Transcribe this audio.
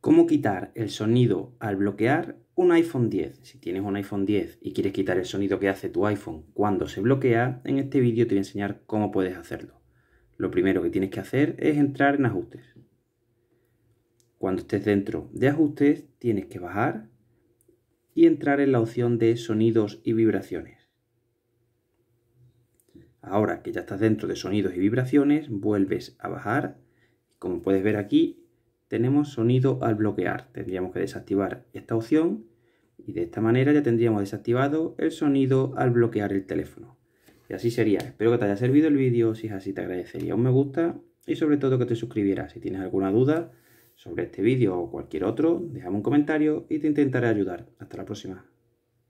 ¿Cómo quitar el sonido al bloquear un iPhone 10? Si tienes un iPhone 10 y quieres quitar el sonido que hace tu iPhone cuando se bloquea, en este vídeo te voy a enseñar cómo puedes hacerlo. Lo primero que tienes que hacer es entrar en ajustes. Cuando estés dentro de ajustes, tienes que bajar y entrar en la opción de sonidos y vibraciones. Ahora que ya estás dentro de sonidos y vibraciones, vuelves a bajar. Como puedes ver aquí, tenemos sonido al bloquear. Tendríamos que desactivar esta opción y de esta manera ya tendríamos desactivado el sonido al bloquear el teléfono. Y así sería. Espero que te haya servido el vídeo. Si es así, te agradecería un me gusta y sobre todo que te suscribieras. Si tienes alguna duda sobre este vídeo o cualquier otro, déjame un comentario y te intentaré ayudar. Hasta la próxima.